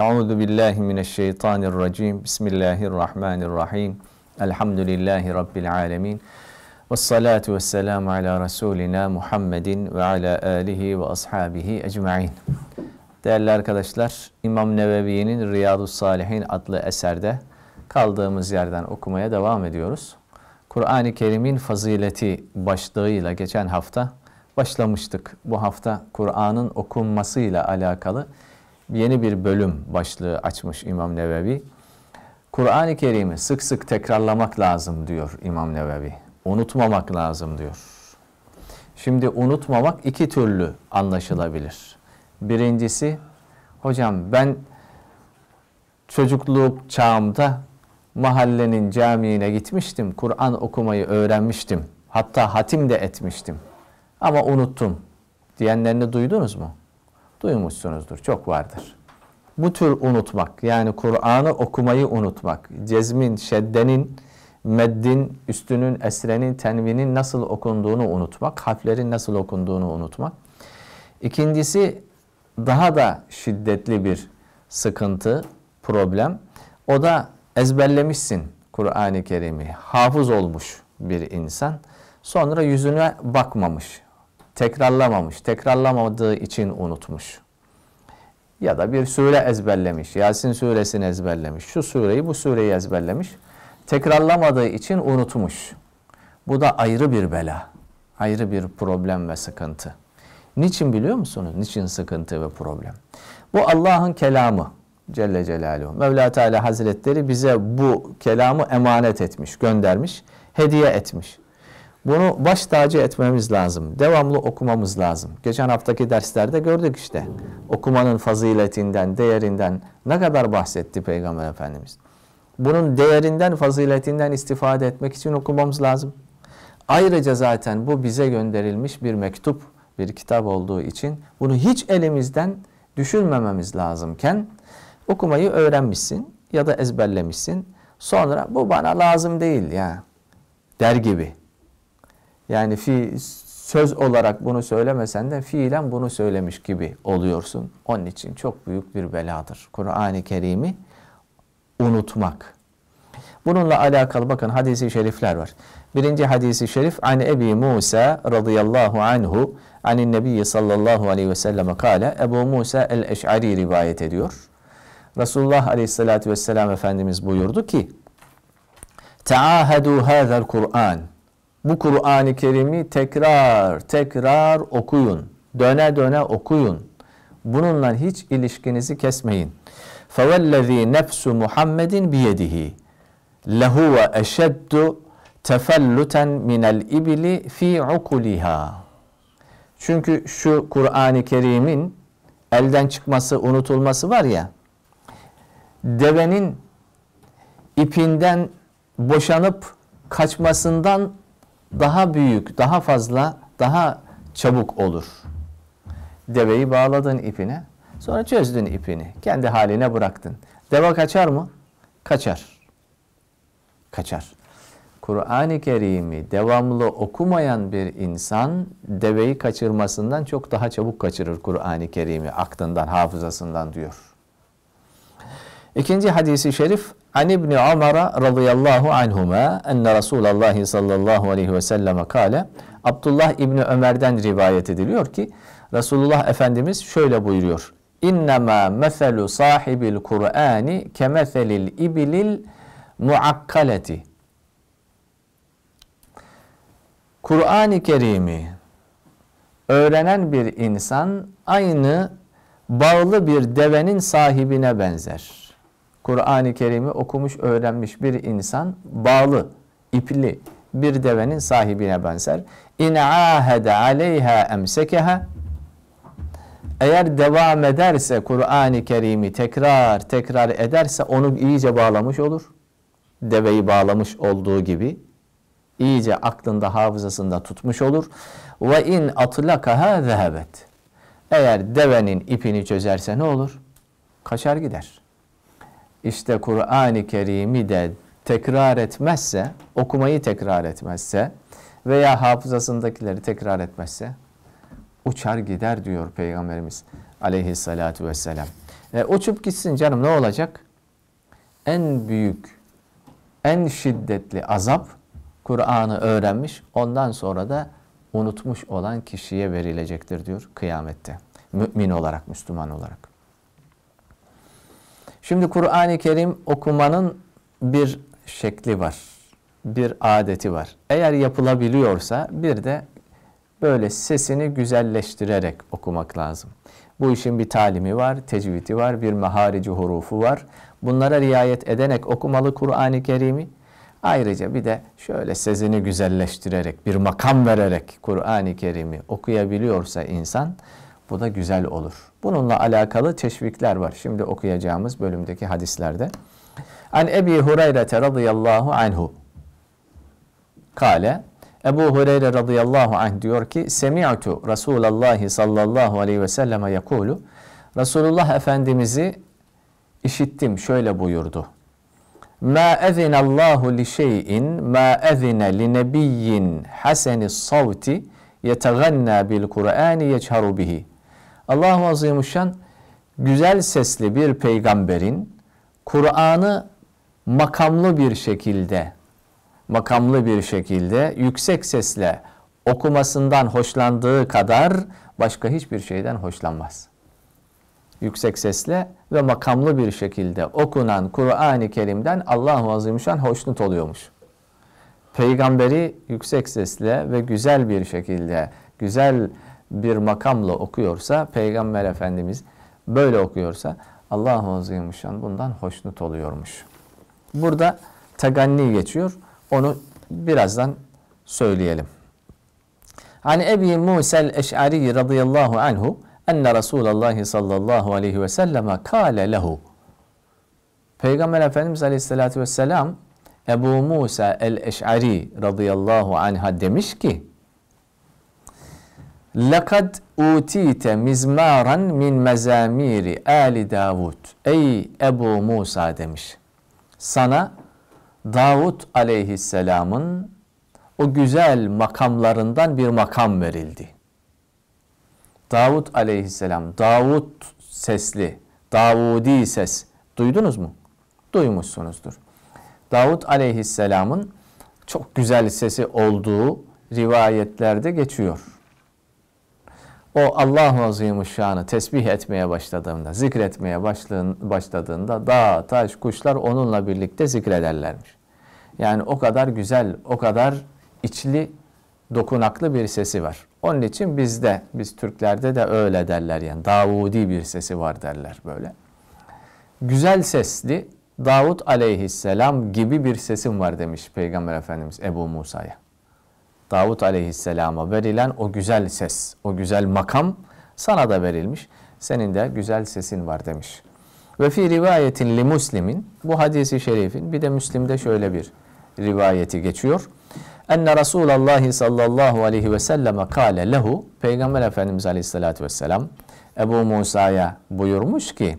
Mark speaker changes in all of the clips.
Speaker 1: Euzu billahi mineşşeytanirracim. Bismillahirrahmanirrahim. Elhamdülillahi rabbil alamin. Ves salatu vesselam ala rasulina Muhammedin ve ala alihi ve ashabihi ecmaîn. Değerli arkadaşlar, İmam Nevevi'nin Riyadus Salihin adlı eserde kaldığımız yerden okumaya devam ediyoruz. Kur'an-ı Kerim'in fazileti başlığıyla geçen hafta başlamıştık. Bu hafta Kur'an'ın okunmasıyla alakalı alakalı yeni bir bölüm başlığı açmış İmam Nevevi. Kur'an-ı Kerim'i sık sık tekrarlamak lazım diyor İmam Nevevi. Unutmamak lazım diyor. Şimdi unutmamak iki türlü anlaşılabilir. Birincisi, hocam ben çocukluk çağımda mahallenin camiine gitmiştim. Kur'an okumayı öğrenmiştim. Hatta hatim de etmiştim. Ama unuttum diyenlerini duydunuz mu? duymuşsunuzdur, çok vardır. Bu tür unutmak, yani Kur'an'ı okumayı unutmak, cezmin, şeddenin, meddin, üstünün, esrenin, tenvinin nasıl okunduğunu unutmak, harflerin nasıl okunduğunu unutmak. İkincisi daha da şiddetli bir sıkıntı, problem. O da ezberlemişsin Kur'an-ı Kerim'i, hafız olmuş bir insan. Sonra yüzüne bakmamış, tekrarlamamış. Tekrarlamadığı için unutmuş. Ya da bir sure ezberlemiş. Yasin suresini ezberlemiş. Şu sureyi bu sureyi ezberlemiş. Tekrarlamadığı için unutmuş. Bu da ayrı bir bela. Ayrı bir problem ve sıkıntı. Niçin biliyor musunuz? Niçin sıkıntı ve problem? Bu Allah'ın kelamı Celle Celaluhu. Mevla Teala Hazretleri bize bu kelamı emanet etmiş, göndermiş, hediye etmiş. Bunu baş tacı etmemiz lazım. Devamlı okumamız lazım. Geçen haftaki derslerde gördük işte. Okumanın faziletinden, değerinden ne kadar bahsetti Peygamber Efendimiz. Bunun değerinden, faziletinden istifade etmek için okumamız lazım. Ayrıca zaten bu bize gönderilmiş bir mektup, bir kitap olduğu için bunu hiç elimizden düşürmememiz lazımken okumayı öğrenmişsin ya da ezberlemişsin. Sonra bu bana lazım değil ya der gibi yani fi söz olarak bunu söylemesen de fiilen bunu söylemiş gibi oluyorsun. Onun için çok büyük bir beladır. Kur'an-ı Kerim'i unutmak. Bununla alakalı bakın hadisi şerifler var. Birinci hadisi şerif aynı Ebi Musa radıyallahu anhu anin Nebi sallallahu aleyhi ve selleme kale Ebu Musa el-Eş'ari rivayet ediyor. Resulullah aleyhissalatü vesselam Efendimiz buyurdu ki Teahedû hâzel Kur'an bu Kur'an-ı Kerim'i tekrar tekrar okuyun. Döne döne okuyun. Bununla hiç ilişkinizi kesmeyin. فَوَالَّذ۪ي نَفْسُ مُحَمَّدٍ بِيَدِهِ لَهُوَ اَشَدُّ تَفَلُّتًا مِنَ الْاِبِلِ fi عُقُلِهَا Çünkü şu Kur'an-ı Kerim'in elden çıkması, unutulması var ya, devenin ipinden boşanıp kaçmasından daha büyük, daha fazla, daha çabuk olur. Deveyi bağladın ipine, sonra çözdün ipini, kendi haline bıraktın. Deva kaçar mı? Kaçar. Kaçar. Kur'an-ı Kerim'i devamlı okumayan bir insan deveyi kaçırmasından çok daha çabuk kaçırır Kur'an-ı Kerim'i aklından, hafızasından diyor. İkinci hadisi şerif An ابن عمر رضي الله عنهما أن رسول الله صلى الله عليه Abdullah İbni Ömer'den rivayet ediliyor ki Resulullah Efendimiz şöyle buyuruyor. İnnemâ meselu sahibil Kur'ani kemeselil ibilil muakkaleti. Kur'an-ı Kerim'i öğrenen bir insan aynı bağlı bir devenin sahibine benzer. Kur'an-ı Kerim'i okumuş, öğrenmiş bir insan bağlı, ipli bir devenin sahibine benzer. İn ahede aleyha emsekeha eğer devam ederse Kur'an-ı Kerim'i tekrar tekrar ederse onu iyice bağlamış olur. Deveyi bağlamış olduğu gibi iyice aklında hafızasında tutmuş olur. Ve in atlakaha zehebet. Eğer devenin ipini çözerse ne olur? Kaçar gider işte Kur'an-ı Kerim'i de tekrar etmezse, okumayı tekrar etmezse veya hafızasındakileri tekrar etmezse uçar gider diyor Peygamberimiz aleyhissalatu vesselam. E, uçup gitsin canım ne olacak? En büyük, en şiddetli azap Kur'an'ı öğrenmiş, ondan sonra da unutmuş olan kişiye verilecektir diyor kıyamette. Mümin olarak, Müslüman olarak. Şimdi Kur'an-ı Kerim okumanın bir şekli var. Bir adeti var. Eğer yapılabiliyorsa bir de böyle sesini güzelleştirerek okumak lazım. Bu işin bir talimi var, tecviti var, bir meharici hurufu var. Bunlara riayet edenek okumalı Kur'an-ı Kerim'i. Ayrıca bir de şöyle sesini güzelleştirerek, bir makam vererek Kur'an-ı Kerim'i okuyabiliyorsa insan bu da güzel olur. Bununla alakalı teşvikler var. Şimdi okuyacağımız bölümdeki hadislerde. An Ebi Hureyre radıyallahu anhu. Kale Ebu Hureyre radıyallahu anh diyor ki Semi'tu Resulallah sallallahu aleyhi ve selleme yekulu Resulullah Efendimiz'i işittim şöyle buyurdu. Ma Allahu li şeyin ma ezine li nebiyyin haseni savti yeteganna bil Kur'ani yeçharu bihi. Allah-u Azimuşşan güzel sesli bir peygamberin Kur'an'ı makamlı bir şekilde makamlı bir şekilde yüksek sesle okumasından hoşlandığı kadar başka hiçbir şeyden hoşlanmaz. Yüksek sesle ve makamlı bir şekilde okunan Kur'an-ı Kerim'den Allah-u Azimüşşan hoşnut oluyormuş. Peygamberi yüksek sesle ve güzel bir şekilde, güzel bir makamla okuyorsa Peygamber Efendimiz böyle okuyorsa Allah Allahu Azimuşşan bundan hoşnut oluyormuş. Burada teganni geçiyor. Onu birazdan söyleyelim. An Ebi Musa'l Eş'ari radıyallahu anhu enne Resulullah sallallahu aleyhi ve selleme kâle lehu. Peygamber Efendimiz aleyhissalatü vesselam Ebu Musa el-Eş'ari radıyallahu anha demiş ki لَقَدْ اُوْتِيتَ mizmaran min mezamiri Ali Davud. Ey Ebu Musa demiş. Sana Davud aleyhisselamın o güzel makamlarından bir makam verildi. Davud aleyhisselam, Davud sesli, Davudi ses. Duydunuz mu? Duymuşsunuzdur. Davud aleyhisselamın çok güzel sesi olduğu rivayetlerde geçiyor o Allahu Azimuşşan'ı tesbih etmeye başladığında, zikretmeye başladığında dağ, taş, kuşlar onunla birlikte zikrederlermiş. Yani o kadar güzel, o kadar içli, dokunaklı bir sesi var. Onun için bizde, biz Türklerde de öyle derler yani. Davudi bir sesi var derler böyle. Güzel sesli Davut aleyhisselam gibi bir sesim var demiş Peygamber Efendimiz Ebu Musa'ya. Davut aleyhisselama verilen o güzel ses, o güzel makam sana da verilmiş. Senin de güzel sesin var demiş. Ve fi rivayetin li muslimin bu hadisi şerifin bir de Müslim'de şöyle bir rivayeti geçiyor. Enne Resulallah sallallahu aleyhi ve selleme "Kale lehu Peygamber Efendimiz aleyhissalatü vesselam Ebu Musa'ya buyurmuş ki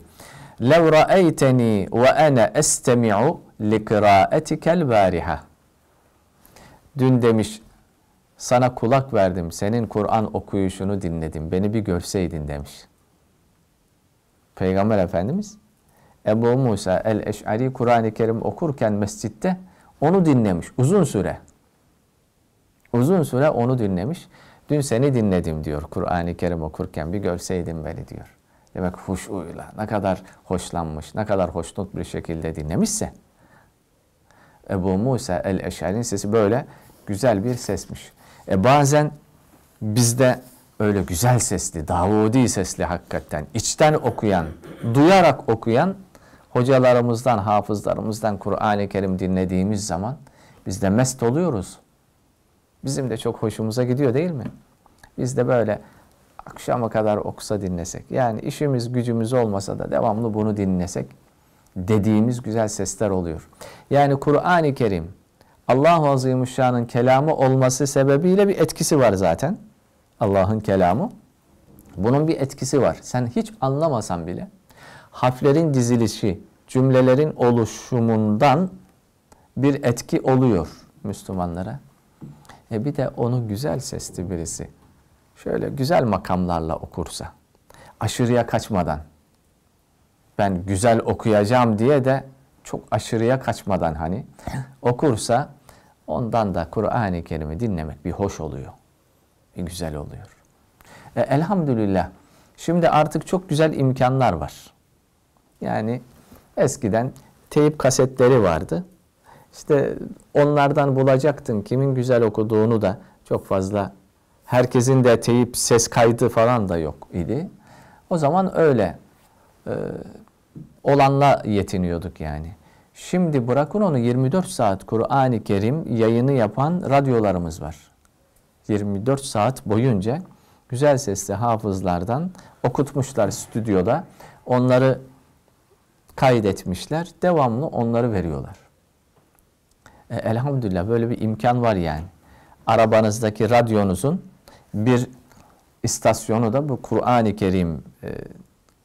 Speaker 1: لَوْ رَأَيْتَنِي وَاَنَا اَسْتَمِعُ لِقِرَاءَتِكَ الْبَارِحَةِ Dün demiş sana kulak verdim, senin Kur'an okuyuşunu dinledim, beni bir görseydin demiş. Peygamber Efendimiz Ebu Musa el-Eş'ari Kur'an-ı Kerim okurken mescitte onu dinlemiş uzun süre. Uzun süre onu dinlemiş. Dün seni dinledim diyor Kur'an-ı Kerim okurken bir görseydin beni diyor. Demek huşuyla ne kadar hoşlanmış, ne kadar hoşnut bir şekilde dinlemişse. Ebu Musa el-Eş'ari'nin sesi böyle güzel bir sesmiş. E bazen bizde öyle güzel sesli, Davudi sesli hakikaten, içten okuyan, duyarak okuyan hocalarımızdan, hafızlarımızdan Kur'an-ı Kerim dinlediğimiz zaman biz de mest oluyoruz. Bizim de çok hoşumuza gidiyor değil mi? Biz de böyle akşama kadar okusa dinlesek, yani işimiz gücümüz olmasa da devamlı bunu dinlesek dediğimiz güzel sesler oluyor. Yani Kur'an-ı Kerim Allah-u Azimüşşan'ın kelamı olması sebebiyle bir etkisi var zaten. Allah'ın kelamı. Bunun bir etkisi var. Sen hiç anlamasan bile harflerin dizilişi, cümlelerin oluşumundan bir etki oluyor Müslümanlara. E bir de onu güzel sesli birisi şöyle güzel makamlarla okursa, aşırıya kaçmadan, ben güzel okuyacağım diye de çok aşırıya kaçmadan hani okursa Ondan da Kur'an-ı Kerim'i dinlemek bir hoş oluyor. Bir güzel oluyor. E, elhamdülillah. Şimdi artık çok güzel imkanlar var. Yani eskiden teyip kasetleri vardı. İşte onlardan bulacaktın kimin güzel okuduğunu da çok fazla herkesin de teyip ses kaydı falan da yok idi. O zaman öyle e, olanla yetiniyorduk yani. Şimdi bırakın onu 24 saat Kur'an-ı Kerim yayını yapan radyolarımız var. 24 saat boyunca güzel sesli hafızlardan okutmuşlar stüdyoda. Onları kaydetmişler. Devamlı onları veriyorlar. E, elhamdülillah böyle bir imkan var yani. Arabanızdaki radyonuzun bir istasyonu da bu Kur'an-ı Kerim e,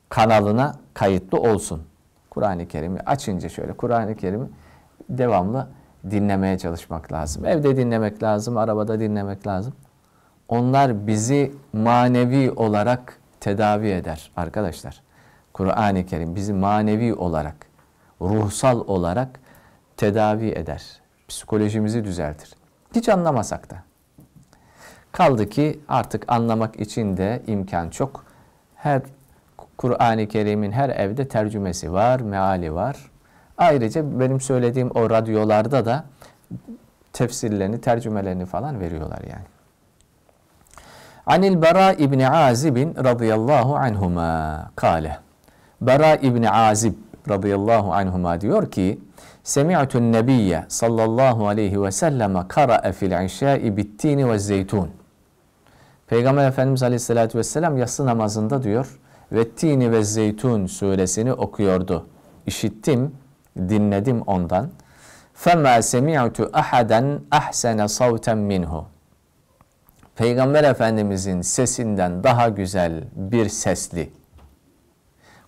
Speaker 1: kanalına kayıtlı olsun. Kur'an-ı Kerim'i açınca şöyle Kur'an-ı Kerim'i devamlı dinlemeye çalışmak lazım. Evde dinlemek lazım, arabada dinlemek lazım. Onlar bizi manevi olarak tedavi eder arkadaşlar. Kur'an-ı Kerim bizi manevi olarak, ruhsal olarak tedavi eder. Psikolojimizi düzeltir. Hiç anlamasak da. Kaldı ki artık anlamak için de imkan çok. Her Kur'an-ı Kerim'in her evde tercümesi var, meali var. Ayrıca benim söylediğim o radyolarda da tefsirlerini, tercümelerini falan veriyorlar yani. Anil Bara İbni Azib radıyallahu anhuma kale. Bara İbni Azib radıyallahu anhuma diyor ki Semi'tun nebiyye sallallahu aleyhi ve selleme kara'e fil işâi bittini ve zeytun. Peygamber Efendimiz aleyhissalatü vesselam yatsı namazında diyor ve Tini ve Zeytun suresini okuyordu. İşittim, dinledim ondan. فَمَا سَمِعْتُ اَحَدًا اَحْسَنَ صَوْتًا minhu. Peygamber Efendimizin sesinden daha güzel bir sesli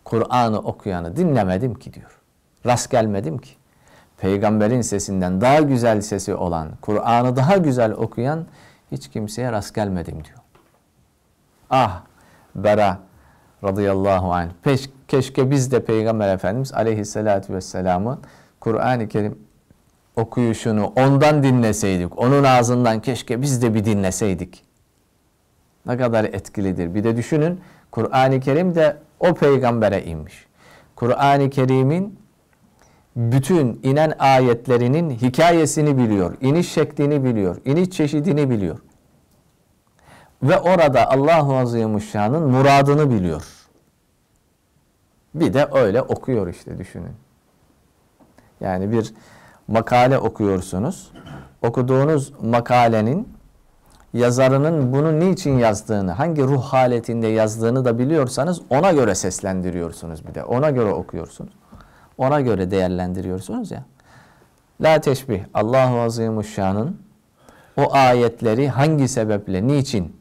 Speaker 1: Kur'an'ı okuyanı dinlemedim ki diyor. Rast gelmedim ki. Peygamberin sesinden daha güzel sesi olan, Kur'an'ı daha güzel okuyan hiç kimseye rast gelmedim diyor. Ah Bera radıyallahu anh. Peş, keşke biz de Peygamber Efendimiz aleyhissalatü vesselamın Kur'an-ı Kerim okuyuşunu ondan dinleseydik, onun ağzından keşke biz de bir dinleseydik. Ne kadar etkilidir. Bir de düşünün Kur'an-ı Kerim de o peygambere inmiş. Kur'an-ı Kerim'in bütün inen ayetlerinin hikayesini biliyor, iniş şeklini biliyor, iniş çeşidini biliyor ve orada Allahu Azimuşşan'ın muradını biliyor. Bir de öyle okuyor işte düşünün. Yani bir makale okuyorsunuz. Okuduğunuz makalenin yazarının bunu niçin yazdığını, hangi ruh haletinde yazdığını da biliyorsanız ona göre seslendiriyorsunuz bir de. Ona göre okuyorsunuz. Ona göre değerlendiriyorsunuz ya. La teşbih. Allahu Azimuşşan'ın o ayetleri hangi sebeple, niçin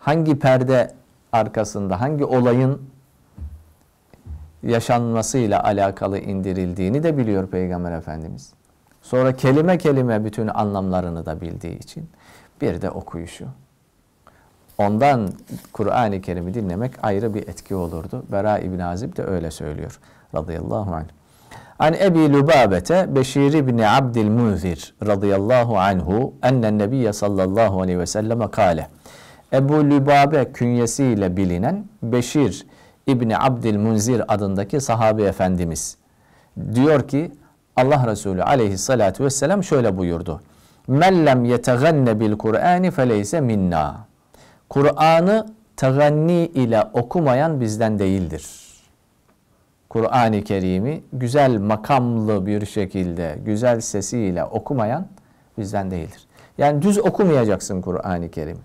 Speaker 1: hangi perde arkasında, hangi olayın yaşanmasıyla alakalı indirildiğini de biliyor Peygamber Efendimiz. Sonra kelime kelime bütün anlamlarını da bildiği için bir de okuyuşu. Ondan Kur'an-ı Kerim'i dinlemek ayrı bir etki olurdu. Bera İbn Azib de öyle söylüyor radıyallahu anh. An Ebi Lubabete Beşir İbni Abdil Munzir radıyallahu anhu ennen Nebiye sallallahu aleyhi ve selleme kâle. Ebu Lübabe künyesiyle bilinen Beşir İbni Abdülmunzir adındaki Sahabi efendimiz diyor ki Allah Resulü aleyhissalatu vesselam şöyle buyurdu. Mellem yetegenne bil Kur'ani feleyse minna. Kur'an'ı teganni ile okumayan bizden değildir. Kur'an-ı Kerim'i güzel makamlı bir şekilde, güzel sesiyle okumayan bizden değildir. Yani düz okumayacaksın Kur'an-ı Kerim'i.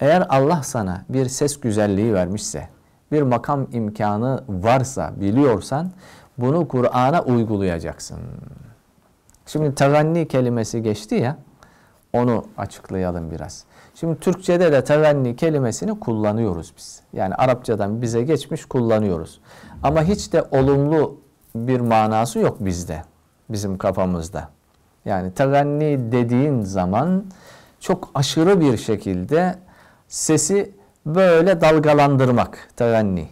Speaker 1: Eğer Allah sana bir ses güzelliği vermişse, bir makam imkanı varsa, biliyorsan bunu Kur'an'a uygulayacaksın. Şimdi teganni kelimesi geçti ya, onu açıklayalım biraz. Şimdi Türkçe'de de tevenni kelimesini kullanıyoruz biz. Yani Arapçadan bize geçmiş kullanıyoruz. Ama hiç de olumlu bir manası yok bizde, bizim kafamızda. Yani tevenni dediğin zaman çok aşırı bir şekilde sesi böyle dalgalandırmak tevenni.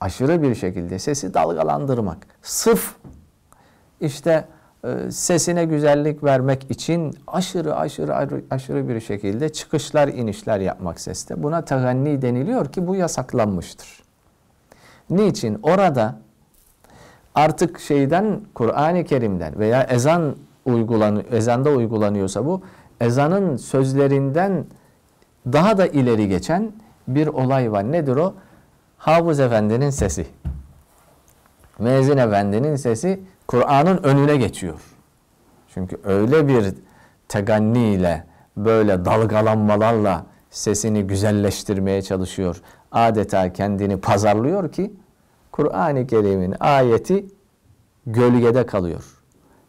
Speaker 1: Aşırı bir şekilde sesi dalgalandırmak. Sırf işte e, sesine güzellik vermek için aşırı aşırı aşırı bir şekilde çıkışlar inişler yapmak seste. Buna tevenni deniliyor ki bu yasaklanmıştır. Niçin? Orada artık şeyden Kur'an-ı Kerim'den veya ezan uygulan ezanda uygulanıyorsa bu ezanın sözlerinden daha da ileri geçen bir olay var. Nedir o? Havuz Efendi'nin sesi. Mezin Efendi'nin sesi Kur'an'ın önüne geçiyor. Çünkü öyle bir ile böyle dalgalanmalarla sesini güzelleştirmeye çalışıyor. Adeta kendini pazarlıyor ki Kur'an-ı Kerim'in ayeti gölgede kalıyor.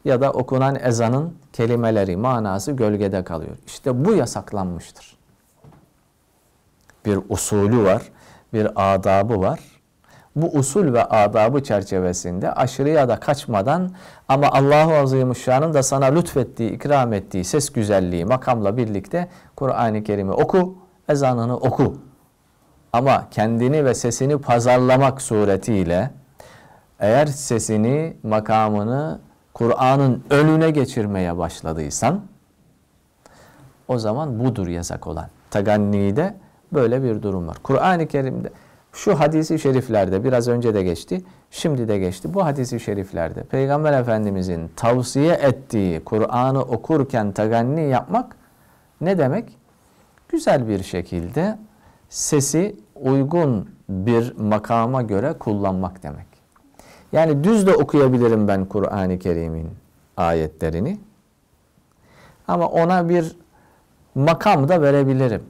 Speaker 1: Ya da okunan ezanın kelimeleri, manası gölgede kalıyor. İşte bu yasaklanmıştır bir usulü var, bir adabı var. Bu usul ve adabı çerçevesinde aşırıya da kaçmadan ama Allahu Azimuşşan'ın da sana lütfettiği, ikram ettiği ses güzelliği makamla birlikte Kur'an-ı Kerim'i oku, ezanını oku. Ama kendini ve sesini pazarlamak suretiyle eğer sesini, makamını Kur'an'ın önüne geçirmeye başladıysan o zaman budur yasak olan. Taganni'de Böyle bir durum var. Kur'an-ı Kerim'de şu hadisi şeriflerde biraz önce de geçti, şimdi de geçti. Bu hadisi şeriflerde Peygamber Efendimizin tavsiye ettiği Kur'an'ı okurken taganni yapmak ne demek? Güzel bir şekilde sesi uygun bir makama göre kullanmak demek. Yani düz de okuyabilirim ben Kur'an-ı Kerim'in ayetlerini. Ama ona bir makam da verebilirim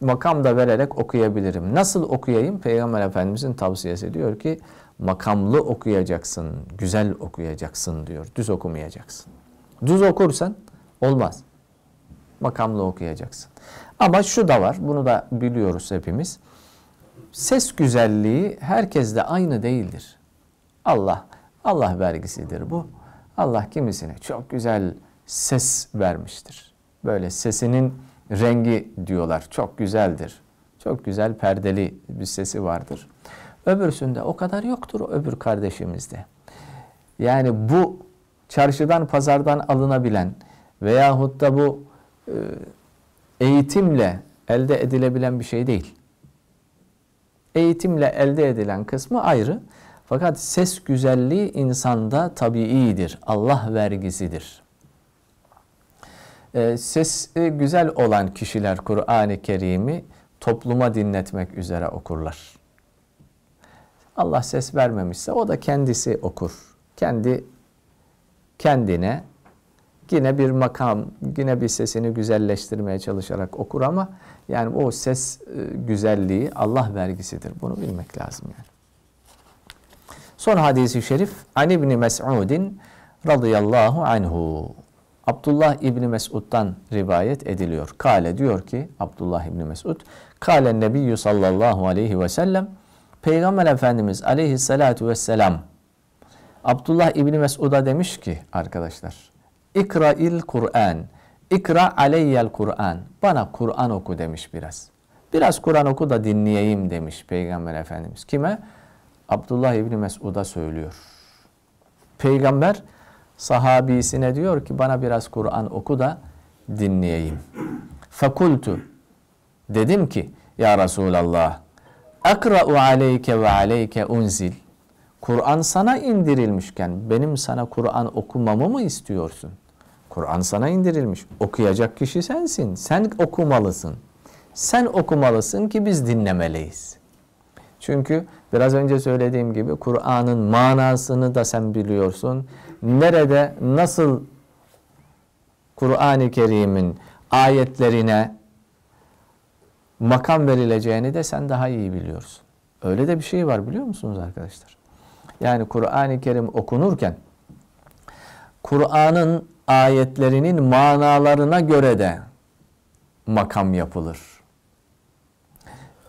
Speaker 1: makam da vererek okuyabilirim. Nasıl okuyayım? Peygamber Efendimizin tavsiyesi diyor ki makamlı okuyacaksın, güzel okuyacaksın diyor. Düz okumayacaksın. Düz okursan olmaz. Makamlı okuyacaksın. Ama şu da var, bunu da biliyoruz hepimiz. Ses güzelliği herkeste aynı değildir. Allah, Allah vergisidir bu. Allah kimisine çok güzel ses vermiştir. Böyle sesinin rengi diyorlar. Çok güzeldir. Çok güzel perdeli bir sesi vardır. Öbürsünde o kadar yoktur o öbür kardeşimizde. Yani bu çarşıdan pazardan alınabilen veyahut da bu e, eğitimle elde edilebilen bir şey değil. Eğitimle elde edilen kısmı ayrı. Fakat ses güzelliği insanda tabiidir. Allah vergisidir e, sesi güzel olan kişiler Kur'an-ı Kerim'i topluma dinletmek üzere okurlar. Allah ses vermemişse o da kendisi okur. Kendi kendine yine bir makam, yine bir sesini güzelleştirmeye çalışarak okur ama yani o ses e, güzelliği Allah vergisidir. Bunu bilmek lazım yani. Son hadisi şerif Ali bin Mes'udin radıyallahu anhu Abdullah İbni Mesud'dan rivayet ediliyor. Kale diyor ki Abdullah İbni Mesud Kale Nebiyyü sallallahu aleyhi ve sellem Peygamber Efendimiz aleyhissalatu vesselam Abdullah İbni Mesud'a demiş ki arkadaşlar İkra'il Kur'an İkra aleyyel Kur'an Bana Kur'an oku demiş biraz. Biraz Kur'an oku da dinleyeyim demiş Peygamber Efendimiz. Kime? Abdullah İbni Mesud'a söylüyor. Peygamber sahabisine diyor ki bana biraz Kur'an oku da dinleyeyim. Fakultu dedim ki ya Resulallah akra'u aleyke ve aleyke unzil. Kur'an sana indirilmişken benim sana Kur'an okumamı mı istiyorsun? Kur'an sana indirilmiş. Okuyacak kişi sensin. Sen okumalısın. Sen okumalısın ki biz dinlemeliyiz. Çünkü biraz önce söylediğim gibi Kur'an'ın manasını da sen biliyorsun. Nerede, nasıl Kur'an-ı Kerim'in ayetlerine makam verileceğini de sen daha iyi biliyorsun. Öyle de bir şey var biliyor musunuz arkadaşlar? Yani Kur'an-ı Kerim okunurken Kur'an'ın ayetlerinin manalarına göre de makam yapılır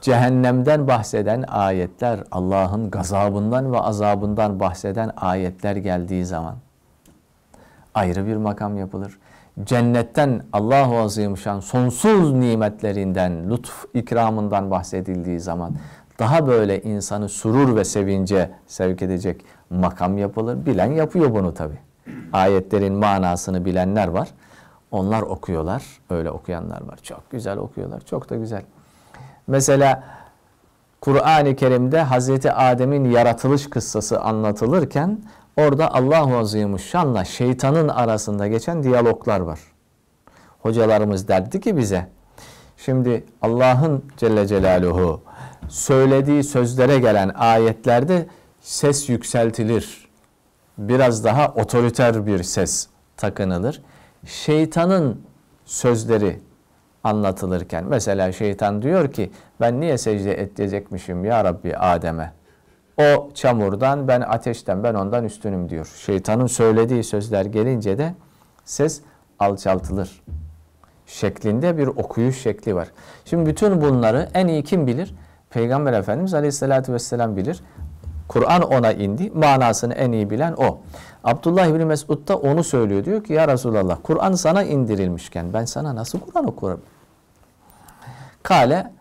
Speaker 1: cehennemden bahseden ayetler, Allah'ın gazabından ve azabından bahseden ayetler geldiği zaman ayrı bir makam yapılır. Cennetten Allahu Azimüşşan sonsuz nimetlerinden, lütf ikramından bahsedildiği zaman daha böyle insanı surur ve sevince sevk edecek makam yapılır. Bilen yapıyor bunu tabi. Ayetlerin manasını bilenler var. Onlar okuyorlar, öyle okuyanlar var. Çok güzel okuyorlar, çok da güzel. Mesela Kur'an-ı Kerim'de Hazreti Adem'in yaratılış kıssası anlatılırken orada Allahu Azimuşşan'la şeytanın arasında geçen diyaloglar var. Hocalarımız derdi ki bize şimdi Allah'ın Celle Celaluhu söylediği sözlere gelen ayetlerde ses yükseltilir. Biraz daha otoriter bir ses takınılır. Şeytanın sözleri anlatılırken. Mesela şeytan diyor ki ben niye secde edecekmişim ya Rabbi Adem'e? O çamurdan ben ateşten ben ondan üstünüm diyor. Şeytanın söylediği sözler gelince de ses alçaltılır şeklinde bir okuyuş şekli var. Şimdi bütün bunları en iyi kim bilir? Peygamber Efendimiz Aleyhisselatü Vesselam bilir. Kur'an ona indi. Manasını en iyi bilen o. Abdullah İbni Mesud da onu söylüyor. Diyor ki ya Resulallah Kur'an sana indirilmişken ben sana nasıl Kur'an okurum? Kale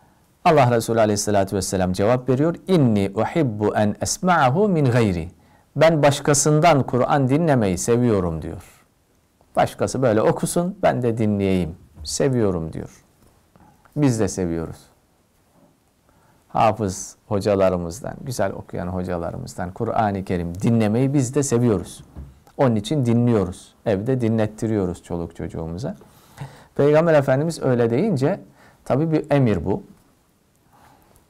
Speaker 1: Allah Resulü Aleyhisselatü Vesselam cevap veriyor. İnni uhibbu en esma'ahu min gayri. Ben başkasından Kur'an dinlemeyi seviyorum diyor. Başkası böyle okusun ben de dinleyeyim. Seviyorum diyor. Biz de seviyoruz hafız hocalarımızdan, güzel okuyan hocalarımızdan Kur'an-ı Kerim dinlemeyi biz de seviyoruz. Onun için dinliyoruz. Evde dinlettiriyoruz çoluk çocuğumuza. Peygamber Efendimiz öyle deyince tabii bir emir bu.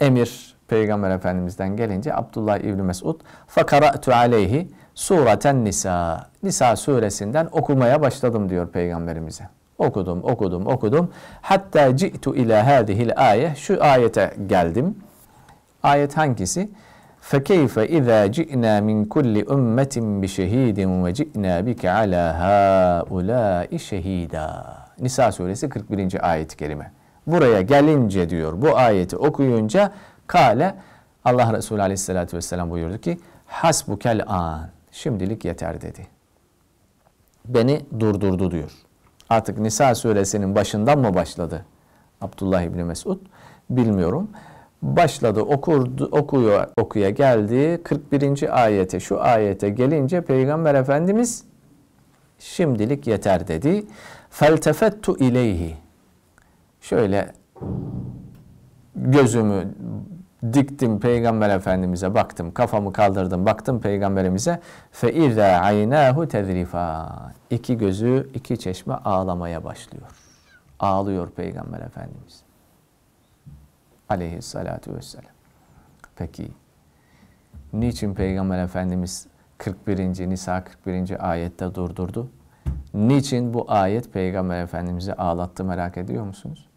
Speaker 1: Emir Peygamber Efendimiz'den gelince Abdullah İbni Mesud fakara'tu aleyhi sureten nisa. Nisa suresinden okumaya başladım diyor Peygamberimize. Okudum, okudum, okudum. Hatta ci'tu ila hadihil ayet. Şu ayete geldim. Ayet hangisi? فَكَيْفَ اِذَا جِئْنَا مِنْ كُلِّ اُمَّةٍ بِشَهِيدٍ وَجِئْنَا بِكَ عَلَى هَا اُولَٰئِ شَهِيدًا Nisa suresi 41. ayet-i kerime. Buraya gelince diyor bu ayeti okuyunca kale Allah Resulü aleyhissalatü vesselam buyurdu ki hasbukel an şimdilik yeter dedi. Beni durdurdu diyor. Artık Nisa suresinin başından mı başladı? Abdullah İbni Mesud bilmiyorum başladı okurdu, okuyor, okuya geldi 41. ayete şu ayete gelince Peygamber Efendimiz şimdilik yeter dedi. Feltefettu ileyhi. Şöyle gözümü diktim Peygamber Efendimiz'e baktım. Kafamı kaldırdım baktım Peygamberimize. Fe izâ aynâhu tedrifa. iki gözü iki çeşme ağlamaya başlıyor. Ağlıyor Peygamber Efendimiz aleyhissalatu vesselam. Peki niçin Peygamber Efendimiz 41. Nisa 41. ayette durdurdu? Niçin bu ayet Peygamber Efendimiz'i ağlattı merak ediyor musunuz?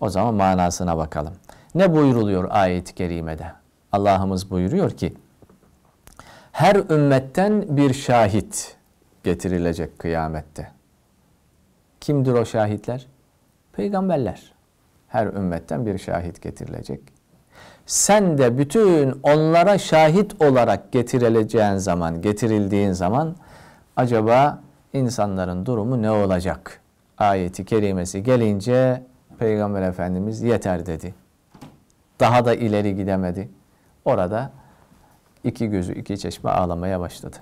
Speaker 1: O zaman manasına bakalım. Ne buyuruluyor ayet-i kerimede? Allah'ımız buyuruyor ki her ümmetten bir şahit getirilecek kıyamette. Kimdir o şahitler? Peygamberler her ümmetten bir şahit getirilecek. Sen de bütün onlara şahit olarak getirileceğin zaman, getirildiğin zaman acaba insanların durumu ne olacak? Ayeti kerimesi gelince Peygamber Efendimiz yeter dedi. Daha da ileri gidemedi. Orada iki gözü iki çeşme ağlamaya başladı.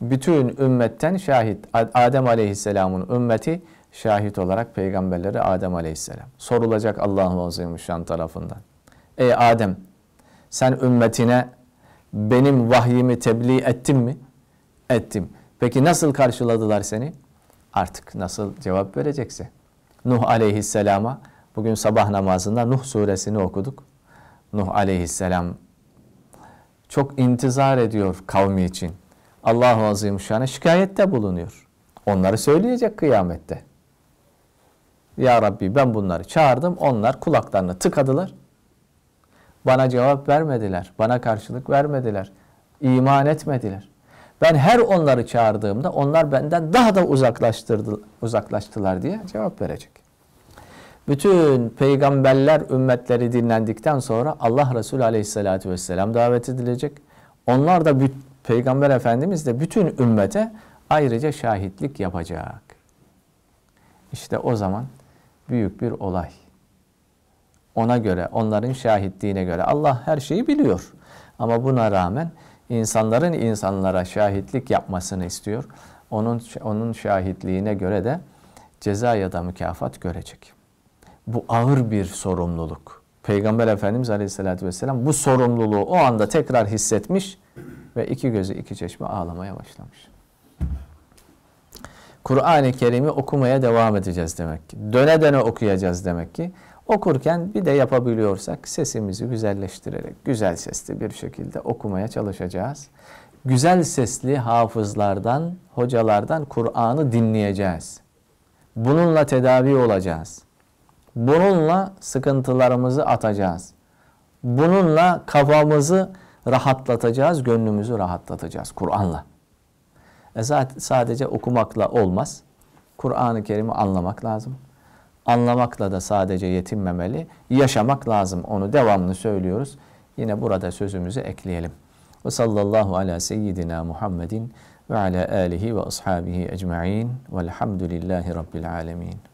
Speaker 1: Bütün ümmetten şahit Adem Aleyhisselam'ın ümmeti şahit olarak peygamberleri Adem Aleyhisselam. Sorulacak Allah'ın azimuşşan tarafından. Ey Adem sen ümmetine benim vahyimi tebliğ ettin mi? Ettim. Peki nasıl karşıladılar seni? Artık nasıl cevap verecekse. Nuh aleyhisselama bugün sabah namazında Nuh suresini okuduk. Nuh aleyhisselam çok intizar ediyor kavmi için. Allah-u Azimüşşan'a şikayette bulunuyor. Onları söyleyecek kıyamette. Ya Rabbi ben bunları çağırdım. Onlar kulaklarını tıkadılar. Bana cevap vermediler. Bana karşılık vermediler. İman etmediler. Ben her onları çağırdığımda onlar benden daha da uzaklaştırdı, uzaklaştılar diye cevap verecek. Bütün peygamberler ümmetleri dinlendikten sonra Allah Resulü aleyhissalatü vesselam davet edilecek. Onlar da Peygamber Efendimiz de bütün ümmete ayrıca şahitlik yapacak. İşte o zaman büyük bir olay. Ona göre, onların şahitliğine göre Allah her şeyi biliyor. Ama buna rağmen insanların insanlara şahitlik yapmasını istiyor. Onun onun şahitliğine göre de ceza ya da mükafat görecek. Bu ağır bir sorumluluk. Peygamber Efendimiz Aleyhisselatü Vesselam bu sorumluluğu o anda tekrar hissetmiş ve iki gözü iki çeşme ağlamaya başlamış. Kur'an-ı Kerim'i okumaya devam edeceğiz demek ki. Döne döne okuyacağız demek ki. Okurken bir de yapabiliyorsak sesimizi güzelleştirerek, güzel sesli bir şekilde okumaya çalışacağız. Güzel sesli hafızlardan, hocalardan Kur'an'ı dinleyeceğiz. Bununla tedavi olacağız. Bununla sıkıntılarımızı atacağız. Bununla kafamızı rahatlatacağız, gönlümüzü rahatlatacağız Kur'an'la. E, zaten sadece okumakla olmaz. Kur'an-ı Kerim'i anlamak lazım. Anlamakla da sadece yetinmemeli. Yaşamak lazım. Onu devamlı söylüyoruz. Yine burada sözümüzü ekleyelim. Ve sallallahu ala seyyidina Muhammedin ve ala alihi ve ashabihi ecma'in velhamdülillahi rabbil alemin.